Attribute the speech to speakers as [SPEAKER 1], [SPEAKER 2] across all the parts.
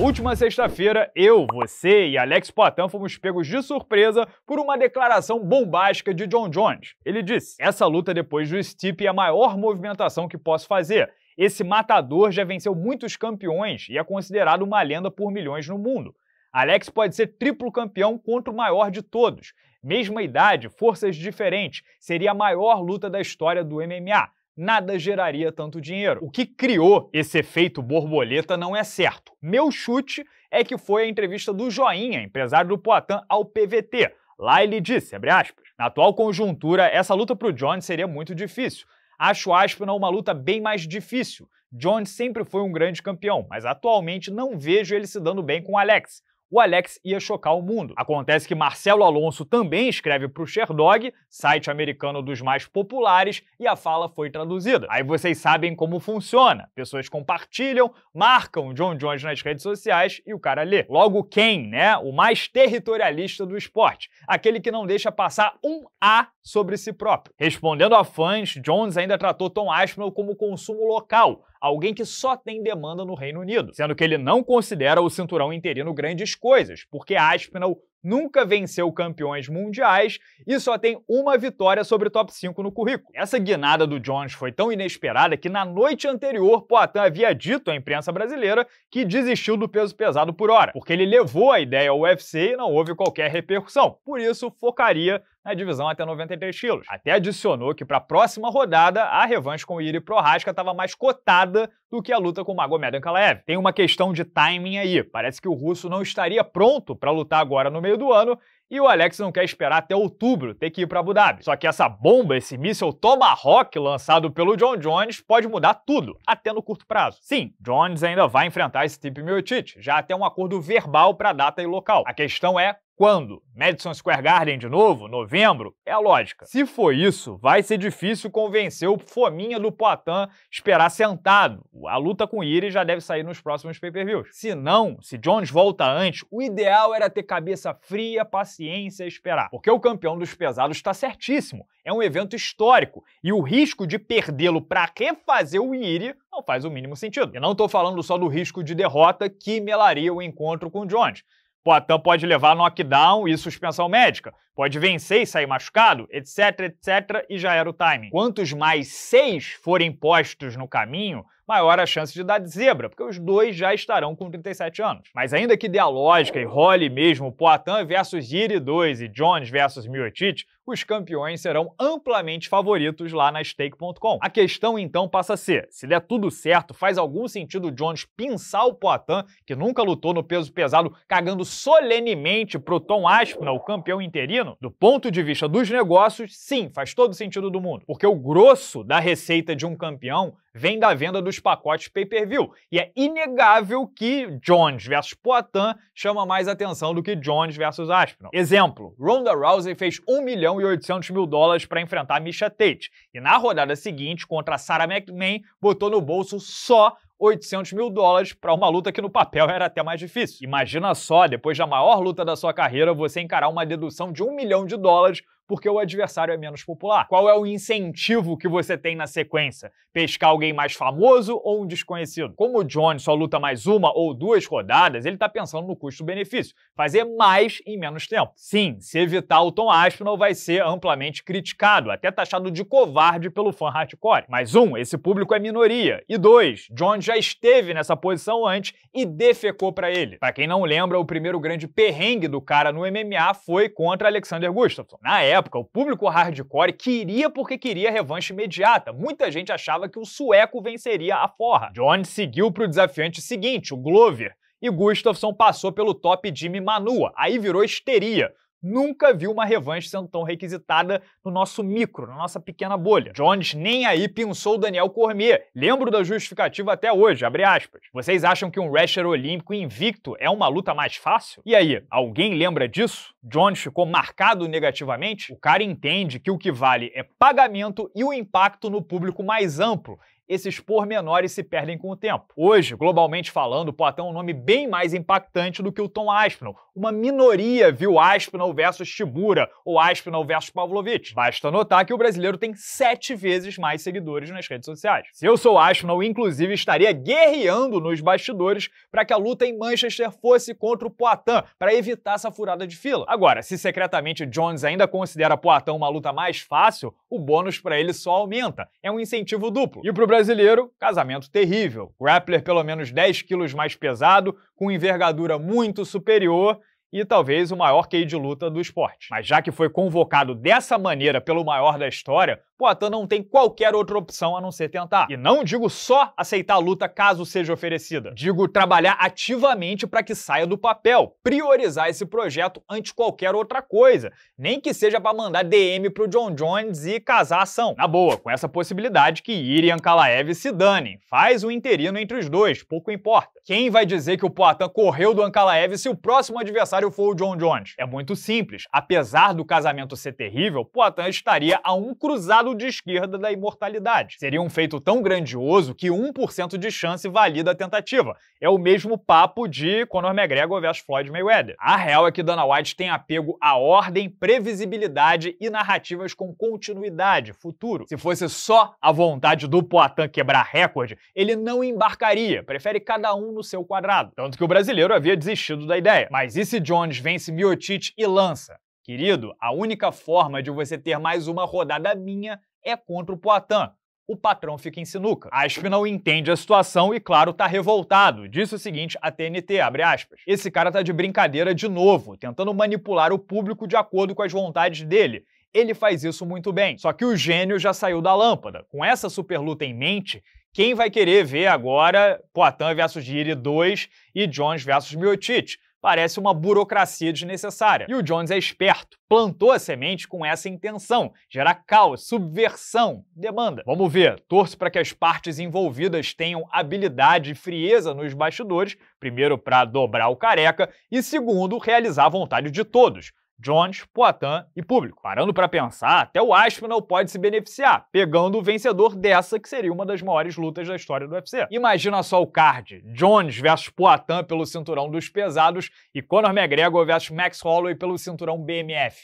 [SPEAKER 1] última sexta-feira, eu, você e Alex Poitin fomos pegos de surpresa por uma declaração bombástica de John Jones. Ele disse: Essa luta depois do Stipe é a maior movimentação que posso fazer. Esse matador já venceu muitos campeões e é considerado uma lenda por milhões no mundo. Alex pode ser triplo campeão contra o maior de todos. Mesma idade, forças diferentes, seria a maior luta da história do MMA nada geraria tanto dinheiro. O que criou esse efeito borboleta não é certo. Meu chute é que foi a entrevista do Joinha, empresário do Poitin, ao PVT. Lá ele disse, abre aspas, na atual conjuntura, essa luta para o Jones seria muito difícil. Acho Aspinall uma luta bem mais difícil. Jones sempre foi um grande campeão, mas atualmente não vejo ele se dando bem com Alex o Alex ia chocar o mundo. Acontece que Marcelo Alonso também escreve para o Sherdog, site americano dos mais populares, e a fala foi traduzida. Aí vocês sabem como funciona. Pessoas compartilham, marcam John Jones nas redes sociais e o cara lê. Logo quem, né? O mais territorialista do esporte. Aquele que não deixa passar um A sobre si próprio. Respondendo a fãs, Jones ainda tratou Tom Aspinall como consumo local, alguém que só tem demanda no Reino Unido, sendo que ele não considera o cinturão interino grandes coisas, porque Aspinall nunca venceu campeões mundiais e só tem uma vitória sobre o top 5 no currículo. Essa guinada do Jones foi tão inesperada que na noite anterior Poitin havia dito à imprensa brasileira que desistiu do peso pesado por hora, porque ele levou a ideia ao UFC e não houve qualquer repercussão. Por isso, focaria na divisão até 93 quilos. Até adicionou que para a próxima rodada, a revanche com o Iri Prohaska estava mais cotada do que a luta com o Magomed Ankalaev. Tem uma questão de timing aí. Parece que o russo não estaria pronto para lutar agora no meio meio do ano e o Alex não quer esperar até outubro ter que ir para Abu Dhabi. Só que essa bomba, esse míssil Tomahawk lançado pelo John Jones pode mudar tudo, até no curto prazo. Sim, Jones ainda vai enfrentar esse Steve tipo Miocic, já até um acordo verbal para data e local. A questão é quando? Madison Square Garden de novo? Novembro? É a lógica. Se for isso, vai ser difícil convencer o fominha do Poitin esperar sentado. A luta com o Iri já deve sair nos próximos pay-per-views. Se não, se Jones volta antes, o ideal era ter cabeça fria, paciência e esperar. Porque o campeão dos pesados está certíssimo. É um evento histórico e o risco de perdê-lo para refazer o Iri não faz o mínimo sentido. E não estou falando só do risco de derrota que melaria o encontro com o Jones. Poitin então pode levar knockdown e suspensão médica, pode vencer e sair machucado, etc, etc, e já era o timing. Quantos mais seis forem postos no caminho, maior a chance de dar zebra, porque os dois já estarão com 37 anos. Mas ainda que dê a lógica e role mesmo Poitin versus Iri 2 e Jones versus Miotic, os campeões serão amplamente favoritos lá na stake.com. A questão então passa a ser: se der tudo certo, faz algum sentido o Jones pinçar o Poitin, que nunca lutou no peso pesado, cagando solenemente pro Tom Aspin, o campeão interino? Do ponto de vista dos negócios, sim, faz todo sentido do mundo, porque o grosso da receita de um campeão vem da venda dos pacotes pay-per-view. E é inegável que Jones versus Poitin chama mais atenção do que Jones versus Aspinall. Exemplo, Ronda Rousey fez 1 milhão e 800 mil dólares para enfrentar Misha Tate. E na rodada seguinte, contra Sarah McMahon, botou no bolso só 800 mil dólares para uma luta que no papel era até mais difícil. Imagina só, depois da maior luta da sua carreira, você encarar uma dedução de 1 milhão de dólares porque o adversário é menos popular. Qual é o incentivo que você tem na sequência? Pescar alguém mais famoso ou um desconhecido? Como o Jones só luta mais uma ou duas rodadas, ele está pensando no custo-benefício. Fazer mais em menos tempo. Sim, se evitar o Tom Aspinall vai ser amplamente criticado, até taxado de covarde pelo fã hardcore. Mas um, esse público é minoria. E dois, Jones já esteve nessa posição antes e defecou para ele. Para quem não lembra, o primeiro grande perrengue do cara no MMA foi contra Alexander Gustafsson. Na época, época, o público hardcore queria porque queria revanche imediata. Muita gente achava que o sueco venceria a forra. Jones seguiu para o desafiante seguinte, o Glover, e Gustafsson passou pelo top Jimmy Manua. Aí virou histeria nunca viu uma revanche sendo tão requisitada no nosso micro, na nossa pequena bolha. Jones nem aí pensou Daniel Cormier. Lembro da justificativa até hoje, abre aspas. Vocês acham que um wrestler olímpico invicto é uma luta mais fácil? E aí, alguém lembra disso? Jones ficou marcado negativamente? O cara entende que o que vale é pagamento e o impacto no público mais amplo esses pormenores se perdem com o tempo. Hoje, globalmente falando, o é um nome bem mais impactante do que o Tom Aspinall. Uma minoria viu Aspinall versus Tibura ou Aspinall versus Pavlovich. Basta notar que o brasileiro tem sete vezes mais seguidores nas redes sociais. Se eu sou Aspinall, inclusive estaria guerreando nos bastidores para que a luta em Manchester fosse contra o Poitin, para evitar essa furada de fila. Agora, se secretamente Jones ainda considera Poitin uma luta mais fácil, o bônus para ele só aumenta. É um incentivo duplo. E pro Brasil brasileiro, casamento terrível. Grappler pelo menos 10 quilos mais pesado, com envergadura muito superior e talvez o maior QI de luta do esporte. Mas já que foi convocado dessa maneira pelo maior da história, Poatan não tem qualquer outra opção a não ser tentar. E não digo só aceitar a luta caso seja oferecida. Digo trabalhar ativamente para que saia do papel, priorizar esse projeto antes qualquer outra coisa, nem que seja para mandar DM pro John Jones e casar a ação. Na boa, com essa possibilidade que Irian Kalaev se dane, faz um interino entre os dois, pouco importa. Quem vai dizer que o Poatan correu do Ankalaev se o próximo adversário adversário for o John Jones? É muito simples. Apesar do casamento ser terrível, Poitin estaria a um cruzado de esquerda da imortalidade. Seria um feito tão grandioso que 1% de chance valida a tentativa. É o mesmo papo de Conor McGregor versus Floyd Mayweather. A real é que Dana White tem apego à ordem, previsibilidade e narrativas com continuidade, futuro. Se fosse só a vontade do Poitin quebrar recorde, ele não embarcaria, prefere cada um no seu quadrado. Tanto que o brasileiro havia desistido da ideia. Mas e se Jones vence Miocic e lança. Querido, a única forma de você ter mais uma rodada minha é contra o Poitin. O patrão fica em sinuca. Aspinall entende a situação e, claro, tá revoltado. Disse o seguinte a TNT, abre aspas. Esse cara tá de brincadeira de novo, tentando manipular o público de acordo com as vontades dele. Ele faz isso muito bem. Só que o gênio já saiu da lâmpada. Com essa super luta em mente, quem vai querer ver agora Poitin versus Giri 2 e Jones versus Miocic? parece uma burocracia desnecessária. E o Jones é esperto, plantou a semente com essa intenção, gerar caos, subversão, demanda. Vamos ver, torço para que as partes envolvidas tenham habilidade e frieza nos bastidores, primeiro para dobrar o careca e segundo, realizar a vontade de todos, Jones, Poitin e público. Parando para pensar, até o Aspinall pode se beneficiar, pegando o vencedor dessa que seria uma das maiores lutas da história do UFC. Imagina só o card: Jones versus Poitin pelo cinturão dos pesados e Conor McGregor versus Max Holloway pelo cinturão BMF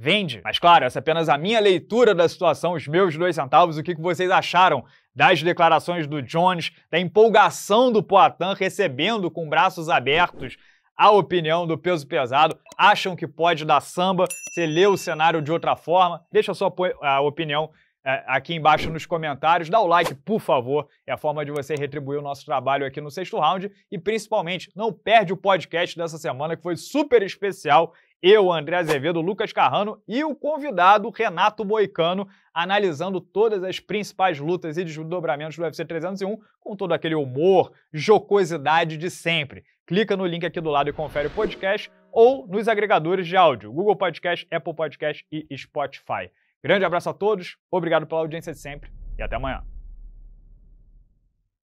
[SPEAKER 1] vende. Mas claro, essa é apenas a minha leitura da situação, os meus dois centavos, o que vocês acharam das declarações do Jones, da empolgação do Poitin recebendo com braços abertos a opinião do peso pesado. Acham que pode dar samba? Você lê o cenário de outra forma? Deixa a sua a opinião é, aqui embaixo nos comentários. Dá o like, por favor. É a forma de você retribuir o nosso trabalho aqui no sexto round. E principalmente, não perde o podcast dessa semana, que foi super especial eu, André Azevedo, Lucas Carrano e o convidado Renato Boicano, analisando todas as principais lutas e desdobramentos do UFC 301 com todo aquele humor, jocosidade de sempre. Clica no link aqui do lado e confere o podcast ou nos agregadores de áudio, Google Podcast, Apple Podcast e Spotify. Grande abraço a todos, obrigado pela audiência de sempre e até amanhã.